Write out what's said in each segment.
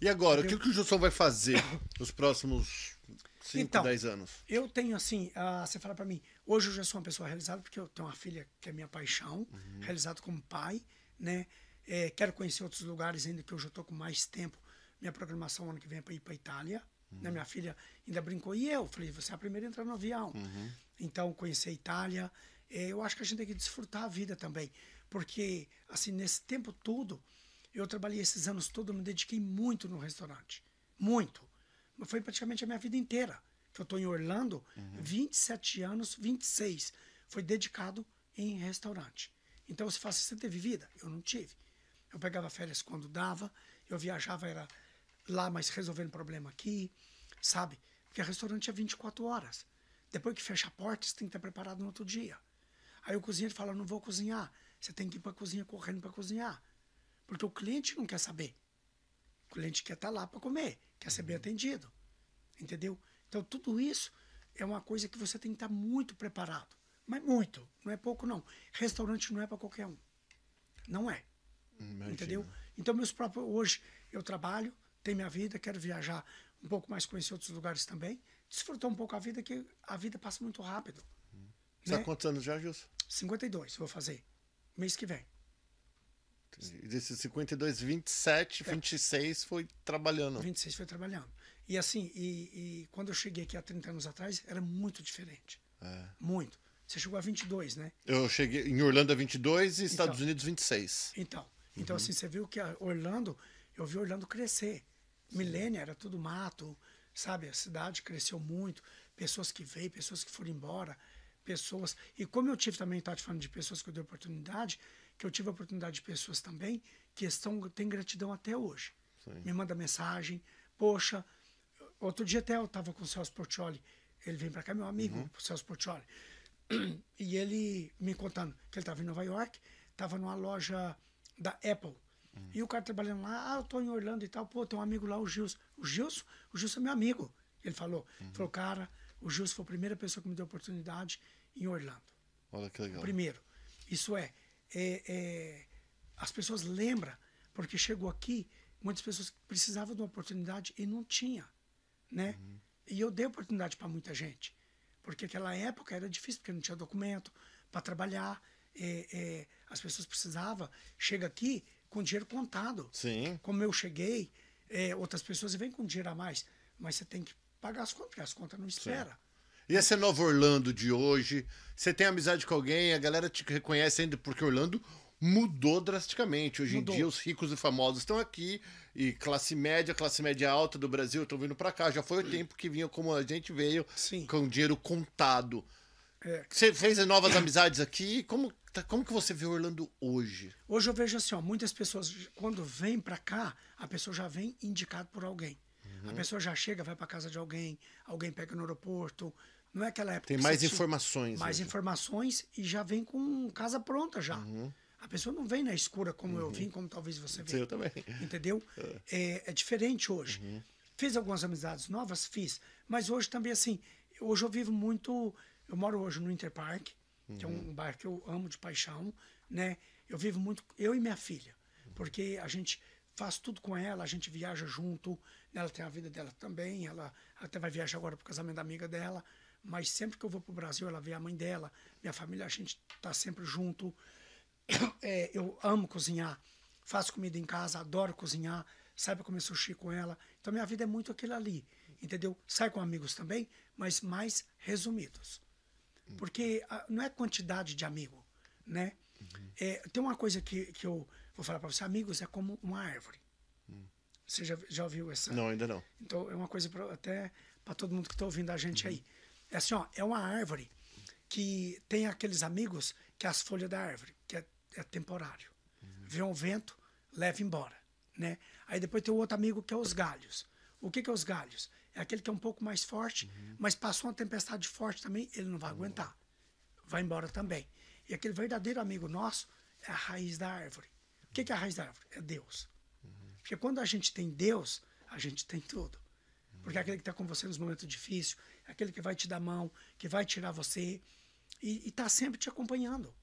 E agora, eu... o que, o Jusson vai fazer nos próximos 5, então, 10 anos? Eu tenho assim, ah, você fala para mim, hoje eu já sou uma pessoa realizada porque eu tenho uma filha que é minha paixão, uhum. realizado como pai, né? É, quero conhecer outros lugares ainda que eu já estou com mais tempo. Minha programação ano que vem é para ir para Itália. Né? Uhum. Né? Minha filha ainda brincou e eu falei, você é a primeira a entrar no avião. Uhum. Então, conhecer a Itália, é, eu acho que a gente tem que desfrutar a vida também, porque assim nesse tempo todo eu trabalhei esses anos todos, me dediquei muito no restaurante. Muito. Foi praticamente a minha vida inteira. Que eu estou em Orlando, uhum. 27 anos, 26. Foi dedicado em restaurante. Então você fala, assim, você teve vida? Eu não tive. Eu pegava férias quando dava, eu viajava, era lá, mas resolvendo problema aqui, sabe? Porque restaurante é 24 horas. Depois que fecha a porta, você tem que estar preparado no outro dia. Aí o cozinheiro fala, não vou cozinhar. Você tem que ir para a cozinha correndo para cozinhar. Porque o cliente não quer saber. O cliente quer estar tá lá para comer, quer ser bem uhum. atendido. Entendeu? Então, tudo isso é uma coisa que você tem que estar tá muito preparado. Mas muito, não é pouco não. Restaurante não é para qualquer um. Não é. Imagina. Entendeu? Então, meus próprios. Hoje eu trabalho, tenho minha vida, quero viajar um pouco mais, conhecer outros lugares também. Desfrutar um pouco a vida, que a vida passa muito rápido. Hum. Você né? quantos anos já, Gilson? 52, vou fazer. Mês que vem. Desses 52, 27, é. 26 foi trabalhando. 26 foi trabalhando. E assim, e, e, quando eu cheguei aqui há 30 anos atrás, era muito diferente. É. Muito. Você chegou a 22, né? Eu cheguei em Orlando a 22 e então, Estados Unidos 26. Então, então uhum. assim, você viu que Orlando, eu vi Orlando crescer. Milênio era tudo mato, sabe? A cidade cresceu muito, pessoas que veio, pessoas que foram embora, pessoas. E como eu tive também, tá te falando de pessoas que eu dei oportunidade, que eu tive a oportunidade de pessoas também que estão têm gratidão até hoje. Sim. Me manda mensagem, poxa, outro dia até eu estava com o Celso Portioli, ele vem para cá, meu amigo, uhum. o Celso Portioli, e ele me contando que ele estava em Nova York, estava numa loja da Apple, uhum. e o cara trabalhando lá, ah, eu estou em Orlando e tal, pô, tem um amigo lá, o Gilson, o Gilson, o Gilson é meu amigo, ele falou, uhum. falou, cara, o Gilson foi a primeira pessoa que me deu oportunidade em Orlando. Olha que legal. Primeiro, isso é, é, é, as pessoas lembram, porque chegou aqui muitas pessoas precisavam de uma oportunidade e não tinha, né? Uhum. E eu dei oportunidade para muita gente, porque aquela época era difícil, porque não tinha documento para trabalhar, é, é, as pessoas precisavam, chega aqui com dinheiro contado. Sim. Como eu cheguei, é, outras pessoas vêm com dinheiro a mais, mas você tem que pagar as contas, porque as contas não espera. Sim. E esse novo Orlando de hoje? Você tem amizade com alguém, a galera te reconhece ainda porque Orlando mudou drasticamente. Hoje mudou. em dia os ricos e famosos estão aqui e classe média, classe média alta do Brasil estão vindo para cá. Já foi o tempo que vinha como a gente veio, Sim. com dinheiro contado. É. Você fez novas amizades aqui? Como, tá, como que você vê Orlando hoje? Hoje eu vejo assim, ó, muitas pessoas quando vêm para cá, a pessoa já vem indicada por alguém. Uhum. A pessoa já chega, vai para casa de alguém, alguém pega no aeroporto, não é aquela época. Tem mais informações. Mais informações e já vem com casa pronta já. Uhum. A pessoa não vem na escura como uhum. eu vim, como talvez você veja. Eu também. Entendeu? É. é, é diferente hoje. Uhum. Fiz algumas amizades novas? Fiz. Mas hoje também, assim, hoje eu vivo muito. Eu moro hoje no Interpark, uhum. que é um uhum. bairro que eu amo de paixão, né? Eu vivo muito, eu e minha filha, porque a gente faz tudo com ela, a gente viaja junto, ela tem a vida dela também, ela até vai viajar agora pro casamento da amiga dela mas sempre que eu vou para o Brasil, ela vê a mãe dela, minha família, a gente está sempre junto. É, eu amo cozinhar, faço comida em casa, adoro cozinhar, saiba como eu sushi com ela. Então minha vida é muito aquilo ali, entendeu? Sai com amigos também, mas mais resumidos. Porque a, não é quantidade de amigo, né? Uhum. É, tem uma coisa que, que eu vou falar para você: amigos é como uma árvore. Uhum. Você já, já ouviu essa? Não, ainda não. Então é uma coisa pra, até para todo mundo que está ouvindo a gente uhum. aí. É assim, ó, é uma árvore que tem aqueles amigos que é as folhas da árvore, que é, é temporário. Uhum. Vê um vento, leva embora, né? Aí depois tem o outro amigo que é os galhos. O que, que é os galhos? É aquele que é um pouco mais forte, uhum. mas passou uma tempestade forte também, ele não vai uhum. aguentar. Vai embora também. E aquele verdadeiro amigo nosso é a raiz da árvore. O que, que é a raiz da árvore? É Deus. Porque quando a gente tem Deus, a gente tem tudo. Porque é aquele que está com você nos momentos difíceis, aquele que vai te dar mão, que vai tirar você e está sempre te acompanhando.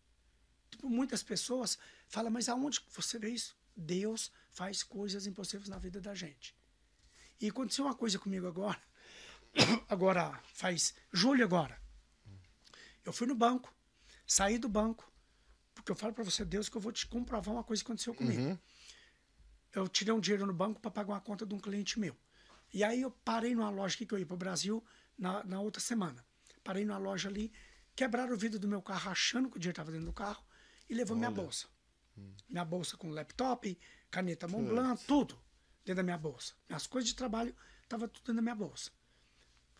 Tipo, muitas pessoas falam, mas aonde você vê isso? Deus faz coisas impossíveis na vida da gente. E aconteceu uma coisa comigo agora, agora faz julho agora. Eu fui no banco, saí do banco, porque eu falo para você, Deus, que eu vou te comprovar uma coisa que aconteceu comigo. Uhum. Eu tirei um dinheiro no banco para pagar uma conta de um cliente meu. E aí eu parei numa loja que eu ia para o Brasil, na, na outra semana. Parei numa loja ali, quebraram o vidro do meu carro, achando que o dinheiro estava dentro do carro, e levou Olha. minha bolsa. Hum. Minha bolsa com laptop, caneta Montblanc, tudo dentro da minha bolsa. Minhas coisas de trabalho estavam tudo dentro da minha bolsa.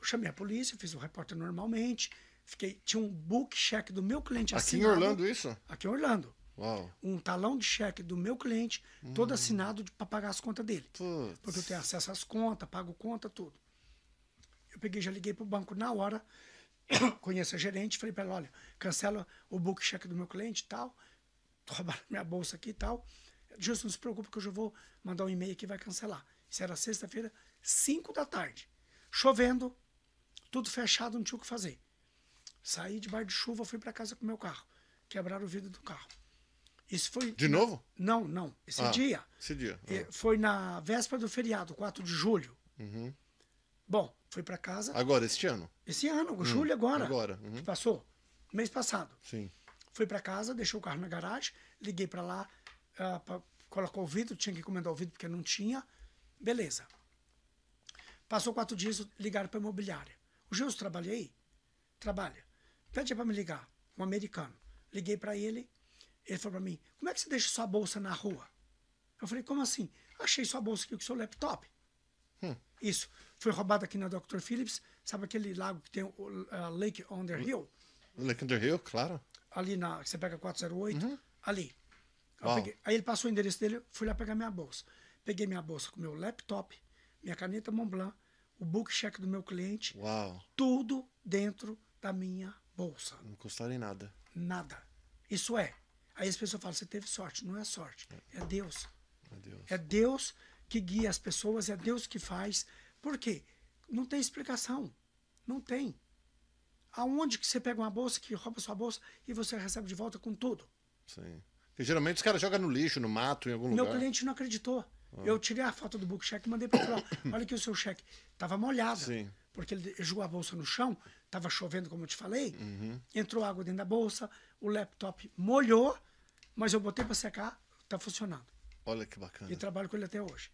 chamei a polícia, fiz o um repórter normalmente. Fiquei, tinha um book cheque do meu cliente aqui assinado. Aqui em Orlando, isso? Aqui em Orlando. Uau. Um talão de cheque do meu cliente, hum. todo assinado para pagar as contas dele. Putz. Porque eu tenho acesso às contas, pago conta, tudo. Eu peguei, já liguei para o banco na hora, conheço a gerente, falei para ela, olha, cancela o book cheque do meu cliente e tal, roubaram minha bolsa aqui e tal. Justo, não se preocupe que eu já vou mandar um e-mail que vai cancelar. Isso era sexta-feira, 5 da tarde. Chovendo, tudo fechado, não tinha o que fazer. Saí de bar de chuva, fui para casa com meu carro. Quebraram o vidro do carro. Isso foi. De novo? Não, não. Esse ah, dia. Esse dia. Ah. Foi na véspera do feriado, 4 de julho. Uhum. Bom, foi para casa. Agora, este ano? Esse ano, hum, julho agora. Agora. Uhum. Passou. Mês passado. Sim. Foi para casa, deixou o carro na garagem, liguei para lá, uh, pra, colocou o vidro, tinha que encomendar o vidro porque não tinha. Beleza. Passou quatro dias, ligaram para imobiliária. O Gilson trabalha aí? Trabalha. Pede para me ligar, um americano. Liguei para ele, ele falou para mim: Como é que você deixa sua bolsa na rua? Eu falei: Como assim? Achei sua bolsa aqui com seu laptop. Hum. Isso foi roubado aqui na Dr. Phillips. Sabe aquele lago que tem o uh, Lake on the Hill? Lake on the Hill, claro. Ali na. Você pega 408, uhum. ali. Peguei, aí ele passou o endereço dele, fui lá pegar minha bolsa. Peguei minha bolsa com meu laptop, minha caneta Montblanc, o book check do meu cliente. Uau. Tudo dentro da minha bolsa. Não custaram em nada. Nada. Isso é. Aí as pessoas falam, você teve sorte. Não é sorte. É, é Deus. É Deus. É Deus que guia as pessoas, é Deus que faz, por quê? Não tem explicação. Não tem. Aonde que você pega uma bolsa que rouba sua bolsa e você recebe de volta com tudo? Sim. Porque geralmente os caras jogam no lixo, no mato, em algum Meu lugar. Meu cliente não acreditou. Ah. Eu tirei a foto do book cheque e mandei para ele. Olha que o seu cheque estava molhado. Sim. Porque ele jogou a bolsa no chão, estava chovendo, como eu te falei. Uhum. Entrou água dentro da bolsa, o laptop molhou, mas eu botei para secar, está funcionando. Olha que bacana. E trabalho com ele até hoje.